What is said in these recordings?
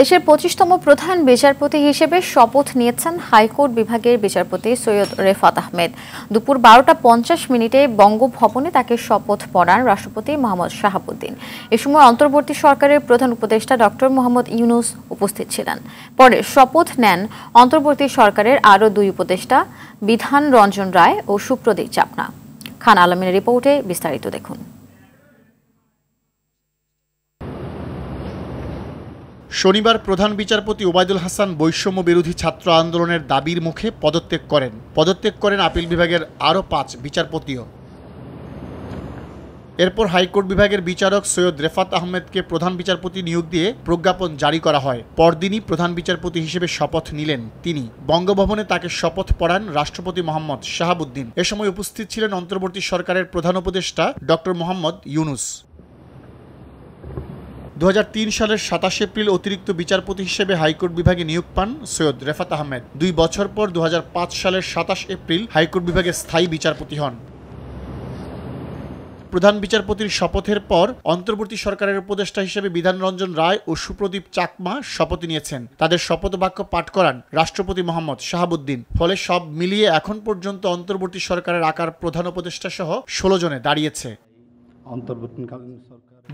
দেশের পঁচিশতম প্রধান বিচারপতি হিসেবে শপথ নিয়েছেন হাইকোর্ট বিভাগের বিচারপতি সৈয়দ রেফাত আহমেদ দুপুর বারোটা পঞ্চাশ মিনিটে বঙ্গভবনে তাকে শপথ পড়ান রাষ্ট্রপতি মোহাম্মদ শাহাবুদ্দিন এ সময় অন্তর্বর্তী সরকারের প্রধান উপদেষ্টা ডক্টর মোহাম্মদ ইউনুস উপস্থিত ছিলেন পরে শপথ নেন অন্তর্বর্তী সরকারের আরও দুই উপদেষ্টা বিধান রঞ্জন রায় ও সুপ্রদীপ চাপনা খান আলমের রিপোর্টে বিস্তারিত দেখুন শনিবার প্রধান বিচারপতি ওবায়দুল হাসান বৈষম্য বিরোধী ছাত্র আন্দোলনের দাবির মুখে পদত্যাগ করেন পদত্যাগ করেন আপিল বিভাগের আরও পাঁচ বিচারপতিও এরপর হাইকোর্ট বিভাগের বিচারক সৈয়দ রেফাত আহমেদকে প্রধান বিচারপতি নিয়োগ দিয়ে প্রজ্ঞাপন জারি করা হয় পরদিনই প্রধান বিচারপতি হিসেবে শপথ নিলেন তিনি বঙ্গভবনে তাকে শপথ পড়ান রাষ্ট্রপতি মোহাম্মদ শাহাবুদ্দিন এ সময় উপস্থিত ছিলেন অন্তর্বর্তী সরকারের প্রধান উপদেষ্টা ডক্টর মোহাম্মদ ইউনুস দু সালের সাতাশ এপ্রিল অতিরিক্ত বিচারপতি হিসেবে হাইকোর্ট বিভাগে নিয়োগ পান সৈয়দ রেফাত আহমেদ দুই বছর পর দু সালের সাতাশ এপ্রিল হাইকোর্ট বিভাগে স্থায়ী বিচারপতি হন প্রধান বিচারপতির শপথের পর অন্তর্বর্তী সরকারের উপদেষ্টা হিসেবে বিধান রঞ্জন রায় ও সুপ্রদীপ চাকমা শপথ নিয়েছেন তাদের শপথ বাক্য পাঠ করান রাষ্ট্রপতি মোহাম্মদ শাহাবুদ্দিন ফলে সব মিলিয়ে এখন পর্যন্ত অন্তর্বর্তী সরকারের আকার প্রধান উপদেষ্টা সহ ষোলো জনে দাঁড়িয়েছে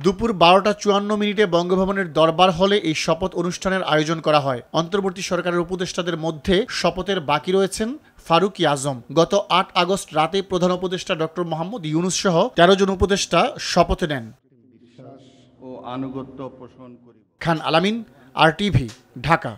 দুপুর বারোটা চুয়ান্ন মিনিটে বঙ্গভবনের দরবার হলে এই শপথ অনুষ্ঠানের আয়োজন করা হয় অন্তর্বর্তী সরকারের উপদেষ্টাদের মধ্যে শপথের বাকি রয়েছেন ফারুক আজম গত আট আগস্ট রাতে প্রধান উপদেষ্টা ডক্টর মোহাম্মদ ইউনুস সহ তেরো জন উপদেষ্টা শপথ নেন খান আলামিন আর টিভি ঢাকা